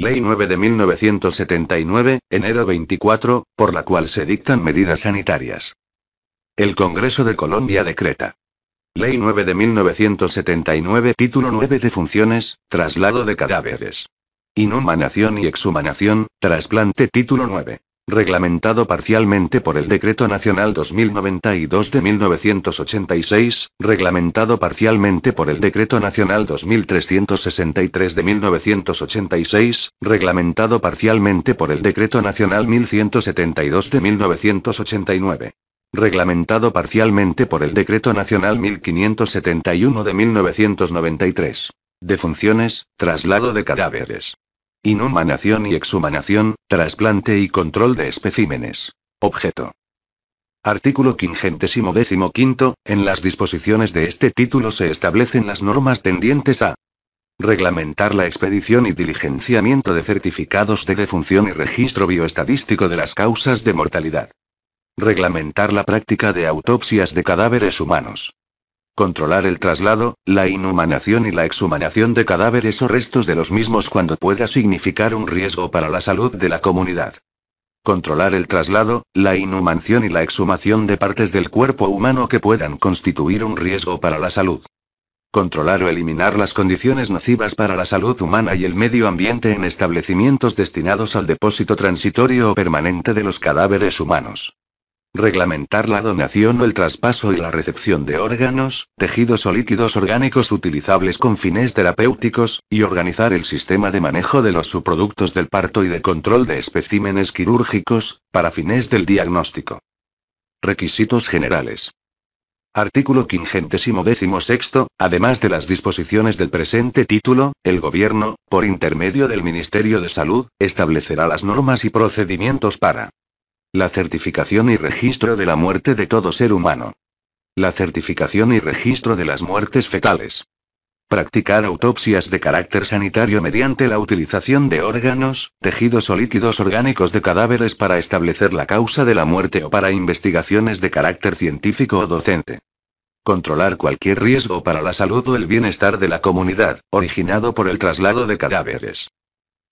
Ley 9 de 1979, enero 24, por la cual se dictan medidas sanitarias. El Congreso de Colombia decreta. Ley 9 de 1979, título 9 de funciones, traslado de cadáveres. Inhumanación y exhumanación, trasplante título 9 reglamentado parcialmente por el Decreto Nacional 2092 de 1986, reglamentado parcialmente por el Decreto Nacional 2363 de 1986, reglamentado parcialmente por el Decreto Nacional 1172 de 1989 reglamentado parcialmente por el Decreto Nacional 1571 de 1993. De funciones, traslado de cadáveres. Inhumanación y exhumanación, trasplante y control de especímenes. Objeto. Artículo quinto, En las disposiciones de este título se establecen las normas tendientes a reglamentar la expedición y diligenciamiento de certificados de defunción y registro bioestadístico de las causas de mortalidad. Reglamentar la práctica de autopsias de cadáveres humanos. Controlar el traslado, la inhumanación y la exhumanación de cadáveres o restos de los mismos cuando pueda significar un riesgo para la salud de la comunidad. Controlar el traslado, la inhumación y la exhumación de partes del cuerpo humano que puedan constituir un riesgo para la salud. Controlar o eliminar las condiciones nocivas para la salud humana y el medio ambiente en establecimientos destinados al depósito transitorio o permanente de los cadáveres humanos reglamentar la donación o el traspaso y la recepción de órganos, tejidos o líquidos orgánicos utilizables con fines terapéuticos, y organizar el sistema de manejo de los subproductos del parto y de control de especímenes quirúrgicos, para fines del diagnóstico. Requisitos generales. Artículo sexto. además de las disposiciones del presente título, el Gobierno, por intermedio del Ministerio de Salud, establecerá las normas y procedimientos para la certificación y registro de la muerte de todo ser humano. La certificación y registro de las muertes fetales. Practicar autopsias de carácter sanitario mediante la utilización de órganos, tejidos o líquidos orgánicos de cadáveres para establecer la causa de la muerte o para investigaciones de carácter científico o docente. Controlar cualquier riesgo para la salud o el bienestar de la comunidad, originado por el traslado de cadáveres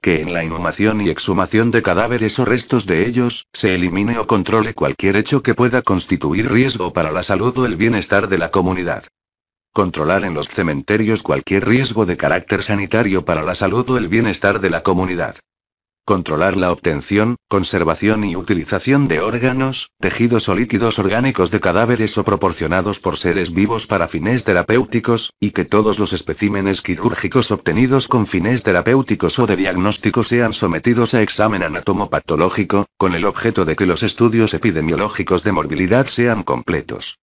que en la inhumación y exhumación de cadáveres o restos de ellos, se elimine o controle cualquier hecho que pueda constituir riesgo para la salud o el bienestar de la comunidad. Controlar en los cementerios cualquier riesgo de carácter sanitario para la salud o el bienestar de la comunidad controlar la obtención, conservación y utilización de órganos, tejidos o líquidos orgánicos de cadáveres o proporcionados por seres vivos para fines terapéuticos, y que todos los especímenes quirúrgicos obtenidos con fines terapéuticos o de diagnóstico sean sometidos a examen anatomopatológico, con el objeto de que los estudios epidemiológicos de morbilidad sean completos.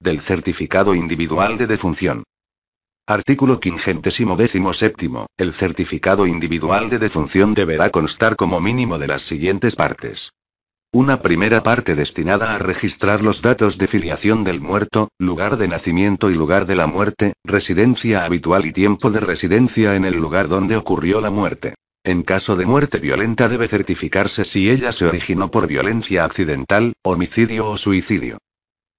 Del certificado individual de defunción. Artículo séptimo, El certificado individual de defunción deberá constar como mínimo de las siguientes partes. Una primera parte destinada a registrar los datos de filiación del muerto, lugar de nacimiento y lugar de la muerte, residencia habitual y tiempo de residencia en el lugar donde ocurrió la muerte. En caso de muerte violenta debe certificarse si ella se originó por violencia accidental, homicidio o suicidio.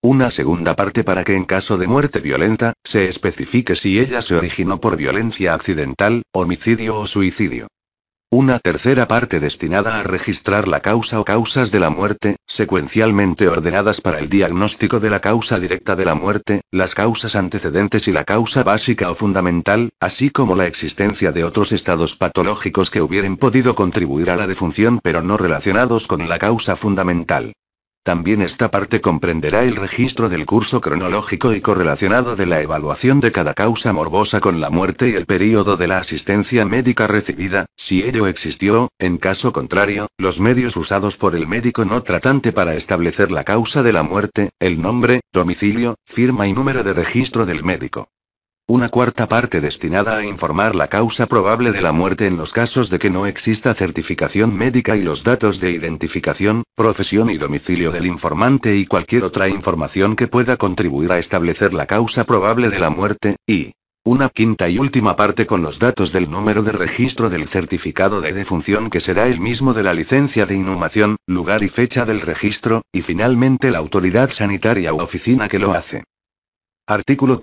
Una segunda parte para que en caso de muerte violenta, se especifique si ella se originó por violencia accidental, homicidio o suicidio. Una tercera parte destinada a registrar la causa o causas de la muerte, secuencialmente ordenadas para el diagnóstico de la causa directa de la muerte, las causas antecedentes y la causa básica o fundamental, así como la existencia de otros estados patológicos que hubieran podido contribuir a la defunción pero no relacionados con la causa fundamental. También esta parte comprenderá el registro del curso cronológico y correlacionado de la evaluación de cada causa morbosa con la muerte y el período de la asistencia médica recibida, si ello existió, en caso contrario, los medios usados por el médico no tratante para establecer la causa de la muerte, el nombre, domicilio, firma y número de registro del médico. Una cuarta parte destinada a informar la causa probable de la muerte en los casos de que no exista certificación médica y los datos de identificación, profesión y domicilio del informante y cualquier otra información que pueda contribuir a establecer la causa probable de la muerte, y una quinta y última parte con los datos del número de registro del certificado de defunción que será el mismo de la licencia de inhumación, lugar y fecha del registro, y finalmente la autoridad sanitaria u oficina que lo hace. Artículo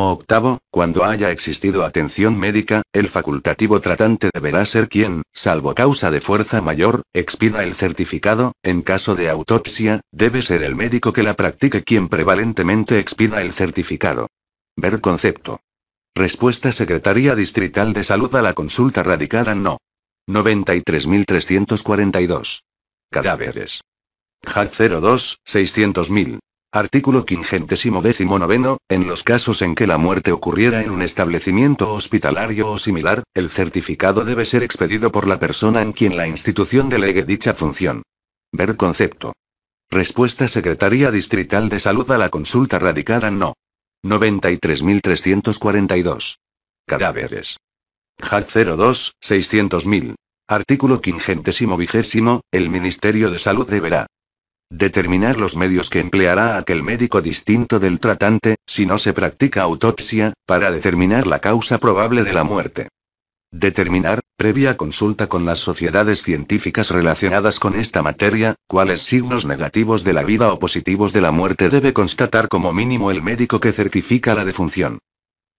octavo, Cuando haya existido atención médica, el facultativo tratante deberá ser quien, salvo causa de fuerza mayor, expida el certificado, en caso de autopsia, debe ser el médico que la practique quien prevalentemente expida el certificado. Ver concepto. Respuesta Secretaría Distrital de Salud a la consulta radicada no. 93.342. Cadáveres. Jad 02, 600.000. Artículo noveno, En los casos en que la muerte ocurriera en un establecimiento hospitalario o similar, el certificado debe ser expedido por la persona en quien la institución delegue dicha función. Ver concepto. Respuesta Secretaría Distrital de Salud a la consulta radicada no. 93.342. Cadáveres. Jad 02, 600.000. Artículo vigésimo, El Ministerio de Salud deberá Determinar los medios que empleará aquel médico distinto del tratante, si no se practica autopsia, para determinar la causa probable de la muerte. Determinar, previa consulta con las sociedades científicas relacionadas con esta materia, cuáles signos negativos de la vida o positivos de la muerte debe constatar como mínimo el médico que certifica la defunción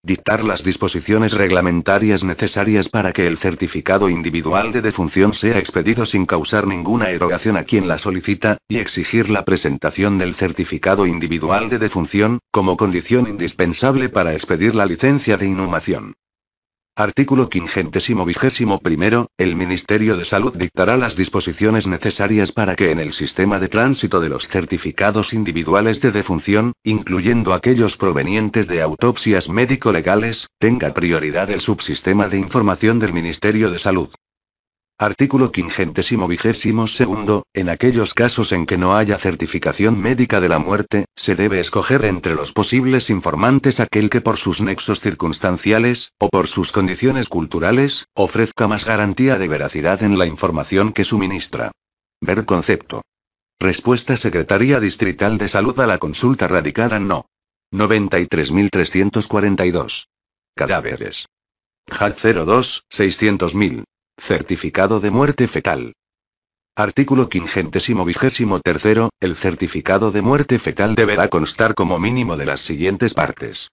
dictar las disposiciones reglamentarias necesarias para que el certificado individual de defunción sea expedido sin causar ninguna erogación a quien la solicita, y exigir la presentación del certificado individual de defunción, como condición indispensable para expedir la licencia de inhumación. Artículo primero, El Ministerio de Salud dictará las disposiciones necesarias para que en el sistema de tránsito de los certificados individuales de defunción, incluyendo aquellos provenientes de autopsias médico-legales, tenga prioridad el subsistema de información del Ministerio de Salud. Artículo segundo, En aquellos casos en que no haya certificación médica de la muerte, se debe escoger entre los posibles informantes aquel que por sus nexos circunstanciales, o por sus condiciones culturales, ofrezca más garantía de veracidad en la información que suministra. Ver concepto. Respuesta Secretaría Distrital de Salud a la consulta radicada no. 93342. Cadáveres. Jad 02, 600.000. Certificado de muerte fetal. Artículo 523. El certificado de muerte fetal deberá constar como mínimo de las siguientes partes.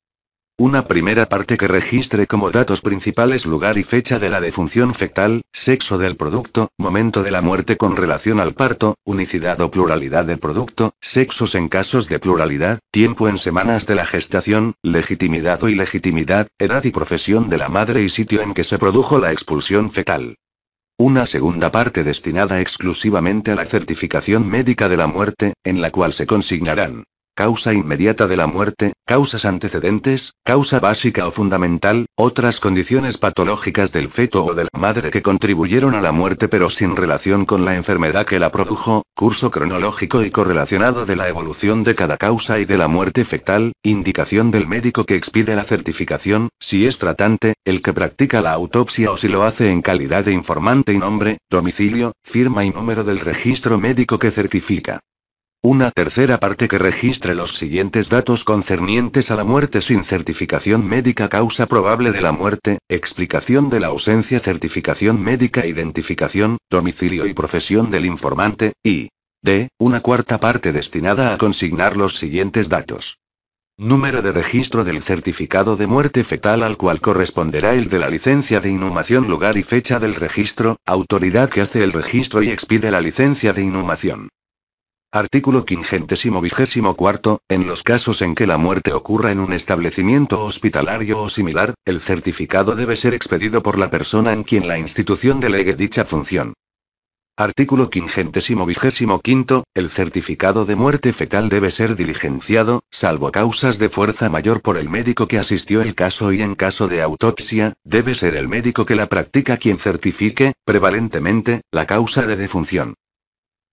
Una primera parte que registre como datos principales lugar y fecha de la defunción fetal, sexo del producto, momento de la muerte con relación al parto, unicidad o pluralidad del producto, sexos en casos de pluralidad, tiempo en semanas de la gestación, legitimidad o ilegitimidad, edad y profesión de la madre y sitio en que se produjo la expulsión fetal. Una segunda parte destinada exclusivamente a la certificación médica de la muerte, en la cual se consignarán Causa inmediata de la muerte, causas antecedentes, causa básica o fundamental, otras condiciones patológicas del feto o de la madre que contribuyeron a la muerte pero sin relación con la enfermedad que la produjo, curso cronológico y correlacionado de la evolución de cada causa y de la muerte fetal, indicación del médico que expide la certificación, si es tratante, el que practica la autopsia o si lo hace en calidad de informante y nombre, domicilio, firma y número del registro médico que certifica. Una tercera parte que registre los siguientes datos concernientes a la muerte sin certificación médica, causa probable de la muerte, explicación de la ausencia, certificación médica, identificación, domicilio y profesión del informante, y d. Una cuarta parte destinada a consignar los siguientes datos. Número de registro del certificado de muerte fetal al cual corresponderá el de la licencia de inhumación, lugar y fecha del registro, autoridad que hace el registro y expide la licencia de inhumación. Artículo cuarto, en los casos en que la muerte ocurra en un establecimiento hospitalario o similar, el certificado debe ser expedido por la persona en quien la institución delegue dicha función. Artículo quinto, el certificado de muerte fetal debe ser diligenciado, salvo causas de fuerza mayor por el médico que asistió el caso y en caso de autopsia, debe ser el médico que la practica quien certifique, prevalentemente, la causa de defunción.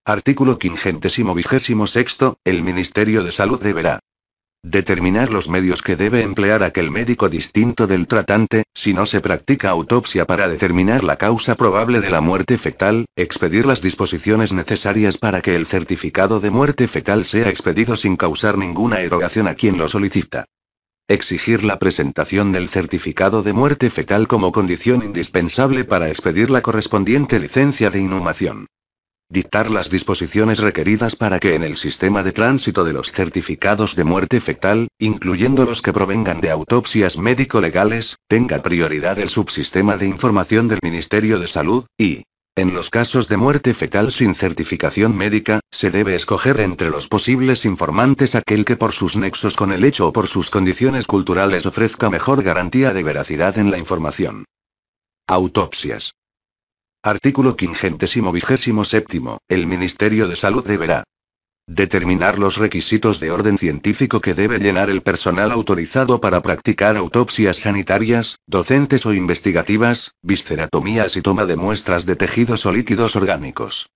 Artículo 526. El Ministerio de Salud deberá determinar los medios que debe emplear aquel médico distinto del tratante, si no se practica autopsia para determinar la causa probable de la muerte fetal, expedir las disposiciones necesarias para que el certificado de muerte fetal sea expedido sin causar ninguna erogación a quien lo solicita. Exigir la presentación del certificado de muerte fetal como condición indispensable para expedir la correspondiente licencia de inhumación. Dictar las disposiciones requeridas para que en el sistema de tránsito de los certificados de muerte fetal, incluyendo los que provengan de autopsias médico-legales, tenga prioridad el subsistema de información del Ministerio de Salud, y, en los casos de muerte fetal sin certificación médica, se debe escoger entre los posibles informantes aquel que por sus nexos con el hecho o por sus condiciones culturales ofrezca mejor garantía de veracidad en la información. Autopsias. Artículo 527. El Ministerio de Salud deberá determinar los requisitos de orden científico que debe llenar el personal autorizado para practicar autopsias sanitarias, docentes o investigativas, visceratomías y toma de muestras de tejidos o líquidos orgánicos.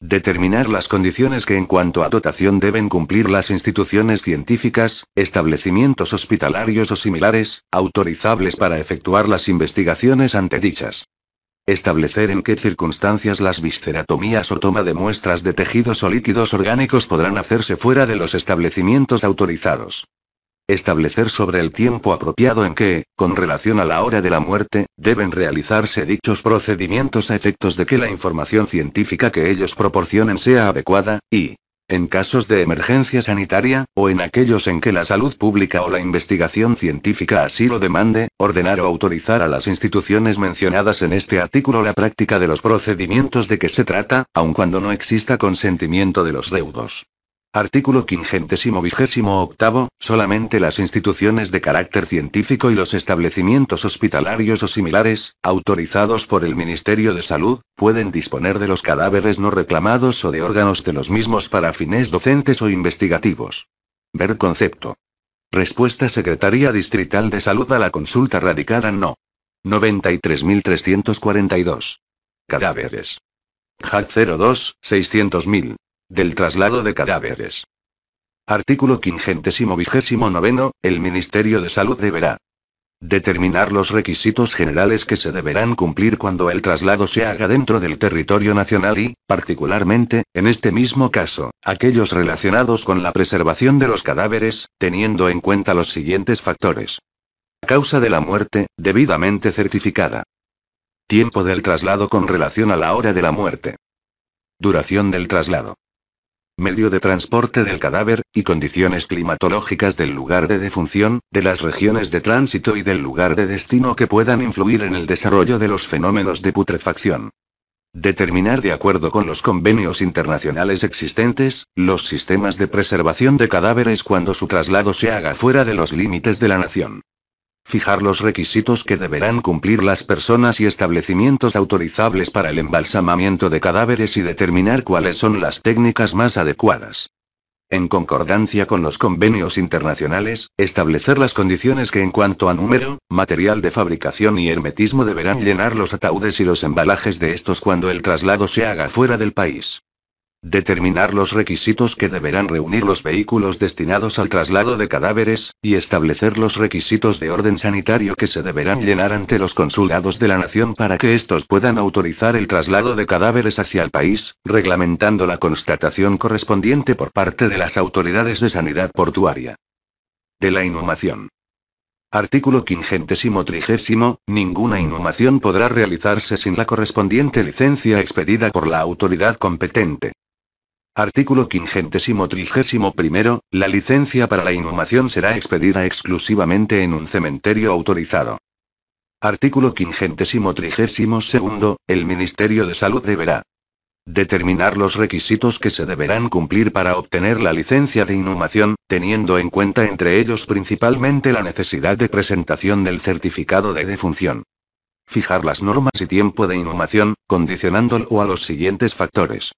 Determinar las condiciones que en cuanto a dotación deben cumplir las instituciones científicas, establecimientos hospitalarios o similares, autorizables para efectuar las investigaciones antedichas. Establecer en qué circunstancias las visceratomías o toma de muestras de tejidos o líquidos orgánicos podrán hacerse fuera de los establecimientos autorizados. Establecer sobre el tiempo apropiado en que, con relación a la hora de la muerte, deben realizarse dichos procedimientos a efectos de que la información científica que ellos proporcionen sea adecuada, y, en casos de emergencia sanitaria, o en aquellos en que la salud pública o la investigación científica así lo demande, ordenar o autorizar a las instituciones mencionadas en este artículo la práctica de los procedimientos de que se trata, aun cuando no exista consentimiento de los deudos. Artículo octavo, Solamente las instituciones de carácter científico y los establecimientos hospitalarios o similares, autorizados por el Ministerio de Salud, pueden disponer de los cadáveres no reclamados o de órganos de los mismos para fines docentes o investigativos. Ver concepto. Respuesta Secretaría Distrital de Salud a la consulta radicada no. 93.342. Cadáveres. Jad 02, 600.000. Del traslado de cadáveres. Artículo noveno, El Ministerio de Salud deberá determinar los requisitos generales que se deberán cumplir cuando el traslado se haga dentro del territorio nacional y, particularmente, en este mismo caso, aquellos relacionados con la preservación de los cadáveres, teniendo en cuenta los siguientes factores. Causa de la muerte, debidamente certificada. Tiempo del traslado con relación a la hora de la muerte. Duración del traslado medio de transporte del cadáver, y condiciones climatológicas del lugar de defunción, de las regiones de tránsito y del lugar de destino que puedan influir en el desarrollo de los fenómenos de putrefacción. Determinar de acuerdo con los convenios internacionales existentes, los sistemas de preservación de cadáveres cuando su traslado se haga fuera de los límites de la nación fijar los requisitos que deberán cumplir las personas y establecimientos autorizables para el embalsamamiento de cadáveres y determinar cuáles son las técnicas más adecuadas. En concordancia con los convenios internacionales, establecer las condiciones que en cuanto a número, material de fabricación y hermetismo deberán llenar los ataúdes y los embalajes de estos cuando el traslado se haga fuera del país determinar los requisitos que deberán reunir los vehículos destinados al traslado de cadáveres, y establecer los requisitos de orden sanitario que se deberán llenar ante los consulados de la nación para que estos puedan autorizar el traslado de cadáveres hacia el país, reglamentando la constatación correspondiente por parte de las autoridades de sanidad portuaria. De la inhumación. Artículo 530. Ninguna inhumación podrá realizarse sin la correspondiente licencia expedida por la autoridad competente. Artículo 531. La licencia para la inhumación será expedida exclusivamente en un cementerio autorizado. Artículo 532. El Ministerio de Salud deberá determinar los requisitos que se deberán cumplir para obtener la licencia de inhumación, teniendo en cuenta entre ellos principalmente la necesidad de presentación del certificado de defunción. Fijar las normas y tiempo de inhumación, condicionándolo a los siguientes factores.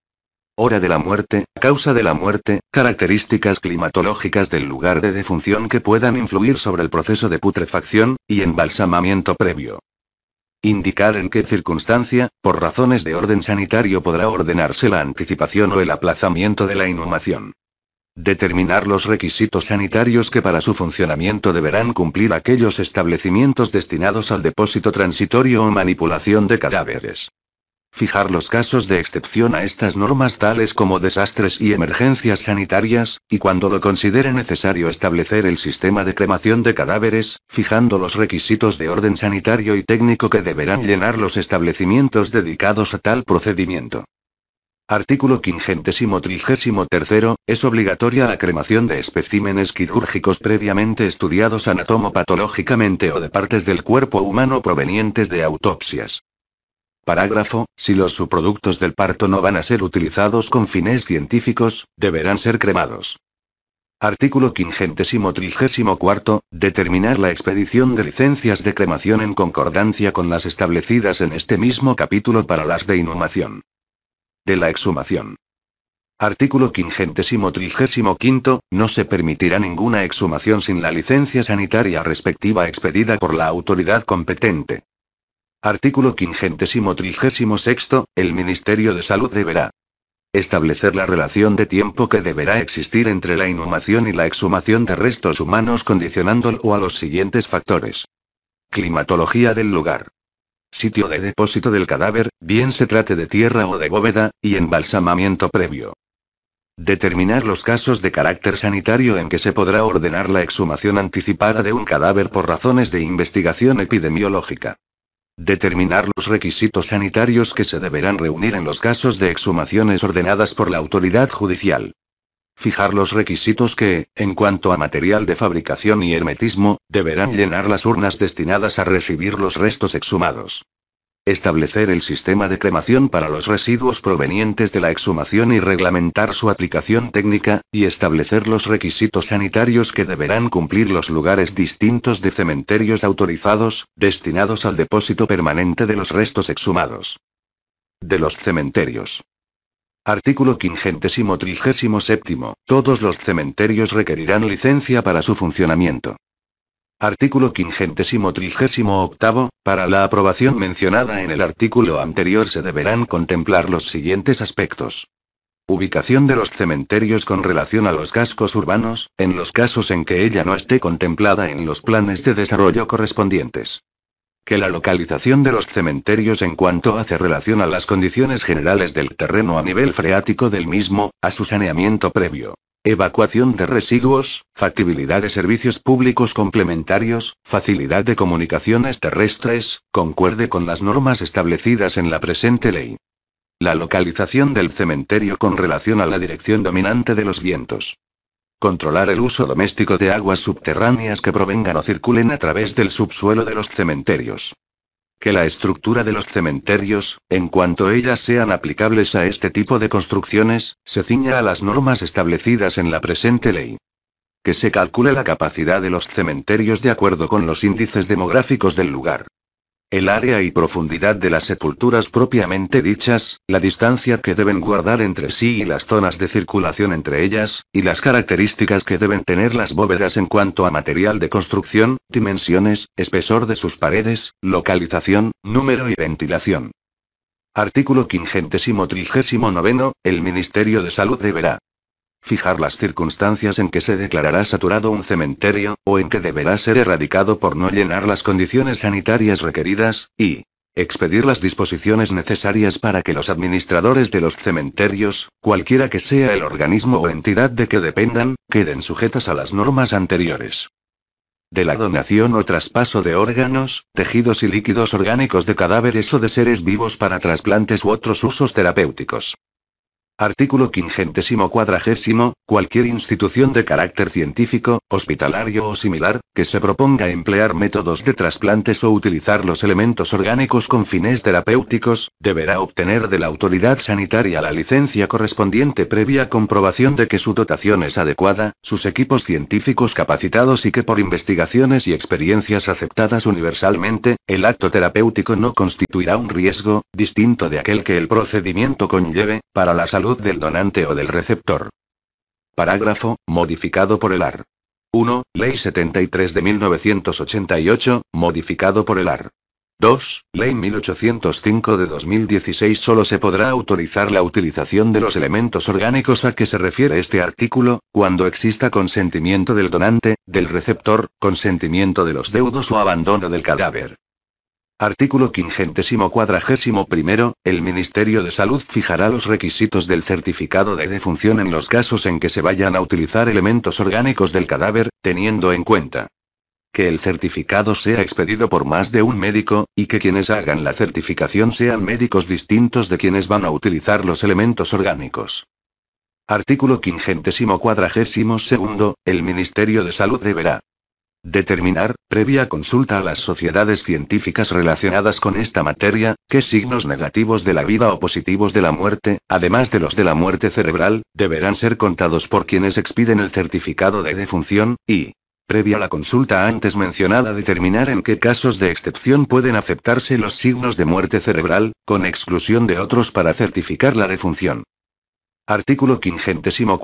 Hora de la muerte, causa de la muerte, características climatológicas del lugar de defunción que puedan influir sobre el proceso de putrefacción, y embalsamamiento previo. Indicar en qué circunstancia, por razones de orden sanitario, podrá ordenarse la anticipación o el aplazamiento de la inhumación. Determinar los requisitos sanitarios que para su funcionamiento deberán cumplir aquellos establecimientos destinados al depósito transitorio o manipulación de cadáveres. Fijar los casos de excepción a estas normas tales como desastres y emergencias sanitarias, y cuando lo considere necesario establecer el sistema de cremación de cadáveres, fijando los requisitos de orden sanitario y técnico que deberán llenar los establecimientos dedicados a tal procedimiento. Artículo 533. Es obligatoria la cremación de especímenes quirúrgicos previamente estudiados anatomopatológicamente o de partes del cuerpo humano provenientes de autopsias. Parágrafo, si los subproductos del parto no van a ser utilizados con fines científicos, deberán ser cremados. Artículo 534. Determinar la expedición de licencias de cremación en concordancia con las establecidas en este mismo capítulo para las de inhumación. De la exhumación. Artículo 535. No se permitirá ninguna exhumación sin la licencia sanitaria respectiva expedida por la autoridad competente. Artículo 536. El Ministerio de Salud deberá establecer la relación de tiempo que deberá existir entre la inhumación y la exhumación de restos humanos condicionándolo a los siguientes factores. Climatología del lugar. Sitio de depósito del cadáver, bien se trate de tierra o de bóveda, y embalsamamiento previo. Determinar los casos de carácter sanitario en que se podrá ordenar la exhumación anticipada de un cadáver por razones de investigación epidemiológica. Determinar los requisitos sanitarios que se deberán reunir en los casos de exhumaciones ordenadas por la autoridad judicial. Fijar los requisitos que, en cuanto a material de fabricación y hermetismo, deberán llenar las urnas destinadas a recibir los restos exhumados establecer el sistema de cremación para los residuos provenientes de la exhumación y reglamentar su aplicación técnica, y establecer los requisitos sanitarios que deberán cumplir los lugares distintos de cementerios autorizados, destinados al depósito permanente de los restos exhumados. De los cementerios. Artículo 537. Todos los cementerios requerirán licencia para su funcionamiento. Artículo 538. Para la aprobación mencionada en el artículo anterior se deberán contemplar los siguientes aspectos. Ubicación de los cementerios con relación a los cascos urbanos, en los casos en que ella no esté contemplada en los planes de desarrollo correspondientes. Que la localización de los cementerios en cuanto hace relación a las condiciones generales del terreno a nivel freático del mismo, a su saneamiento previo, Evacuación de residuos, factibilidad de servicios públicos complementarios, facilidad de comunicaciones terrestres, concuerde con las normas establecidas en la presente ley. La localización del cementerio con relación a la dirección dominante de los vientos. Controlar el uso doméstico de aguas subterráneas que provengan o circulen a través del subsuelo de los cementerios que la estructura de los cementerios, en cuanto ellas sean aplicables a este tipo de construcciones, se ciña a las normas establecidas en la presente ley. Que se calcule la capacidad de los cementerios de acuerdo con los índices demográficos del lugar el área y profundidad de las sepulturas propiamente dichas, la distancia que deben guardar entre sí y las zonas de circulación entre ellas, y las características que deben tener las bóvedas en cuanto a material de construcción, dimensiones, espesor de sus paredes, localización, número y ventilación. Artículo 539. El Ministerio de Salud deberá Fijar las circunstancias en que se declarará saturado un cementerio, o en que deberá ser erradicado por no llenar las condiciones sanitarias requeridas, y expedir las disposiciones necesarias para que los administradores de los cementerios, cualquiera que sea el organismo o entidad de que dependan, queden sujetas a las normas anteriores. De la donación o traspaso de órganos, tejidos y líquidos orgánicos de cadáveres o de seres vivos para trasplantes u otros usos terapéuticos. Artículo cuadragésimo, Cualquier institución de carácter científico, hospitalario o similar, que se proponga emplear métodos de trasplantes o utilizar los elementos orgánicos con fines terapéuticos, deberá obtener de la autoridad sanitaria la licencia correspondiente previa comprobación de que su dotación es adecuada, sus equipos científicos capacitados y que por investigaciones y experiencias aceptadas universalmente, el acto terapéutico no constituirá un riesgo, distinto de aquel que el procedimiento conlleve, para la salud del donante o del receptor. Parágrafo, modificado por el AR. 1. Ley 73 de 1988, modificado por el AR. 2. Ley 1805 de 2016 solo se podrá autorizar la utilización de los elementos orgánicos a que se refiere este artículo, cuando exista consentimiento del donante, del receptor, consentimiento de los deudos o abandono del cadáver. Artículo primero, El Ministerio de Salud fijará los requisitos del certificado de defunción en los casos en que se vayan a utilizar elementos orgánicos del cadáver, teniendo en cuenta que el certificado sea expedido por más de un médico, y que quienes hagan la certificación sean médicos distintos de quienes van a utilizar los elementos orgánicos. Artículo segundo, El Ministerio de Salud deberá Determinar, previa consulta a las sociedades científicas relacionadas con esta materia, qué signos negativos de la vida o positivos de la muerte, además de los de la muerte cerebral, deberán ser contados por quienes expiden el certificado de defunción, y, previa la consulta antes mencionada, determinar en qué casos de excepción pueden aceptarse los signos de muerte cerebral, con exclusión de otros para certificar la defunción. Artículo tercero,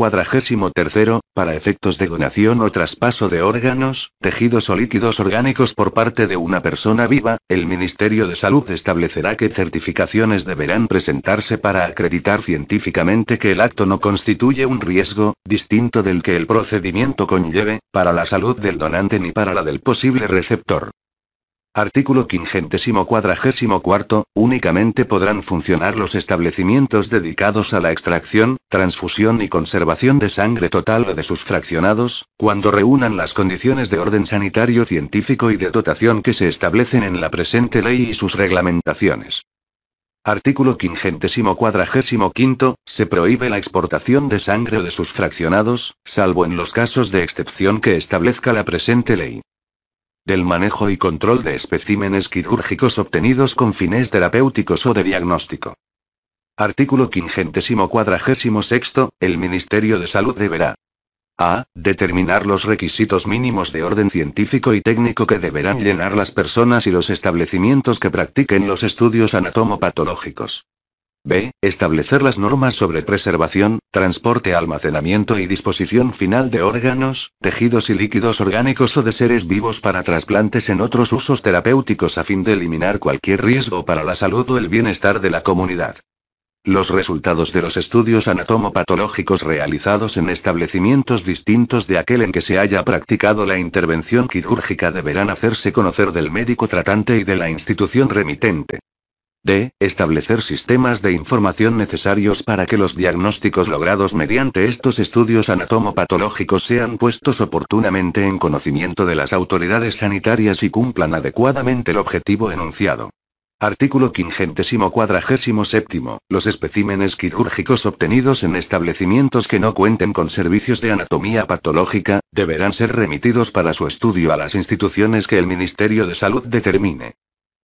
para efectos de donación o traspaso de órganos, tejidos o líquidos orgánicos por parte de una persona viva, el Ministerio de Salud establecerá que certificaciones deberán presentarse para acreditar científicamente que el acto no constituye un riesgo, distinto del que el procedimiento conlleve, para la salud del donante ni para la del posible receptor. Artículo cuarto, Únicamente podrán funcionar los establecimientos dedicados a la extracción, transfusión y conservación de sangre total o de sus fraccionados, cuando reúnan las condiciones de orden sanitario científico y de dotación que se establecen en la presente ley y sus reglamentaciones. Artículo quinto, Se prohíbe la exportación de sangre o de sus fraccionados, salvo en los casos de excepción que establezca la presente ley del manejo y control de especímenes quirúrgicos obtenidos con fines terapéuticos o de diagnóstico. Artículo 546. El Ministerio de Salud deberá a. Determinar los requisitos mínimos de orden científico y técnico que deberán llenar las personas y los establecimientos que practiquen los estudios anatomopatológicos. B. Establecer las normas sobre preservación, transporte, almacenamiento y disposición final de órganos, tejidos y líquidos orgánicos o de seres vivos para trasplantes en otros usos terapéuticos a fin de eliminar cualquier riesgo para la salud o el bienestar de la comunidad. Los resultados de los estudios anatomopatológicos realizados en establecimientos distintos de aquel en que se haya practicado la intervención quirúrgica deberán hacerse conocer del médico tratante y de la institución remitente. D. Establecer sistemas de información necesarios para que los diagnósticos logrados mediante estos estudios anatomopatológicos sean puestos oportunamente en conocimiento de las autoridades sanitarias y cumplan adecuadamente el objetivo enunciado. Artículo 547. Los especímenes quirúrgicos obtenidos en establecimientos que no cuenten con servicios de anatomía patológica, deberán ser remitidos para su estudio a las instituciones que el Ministerio de Salud determine.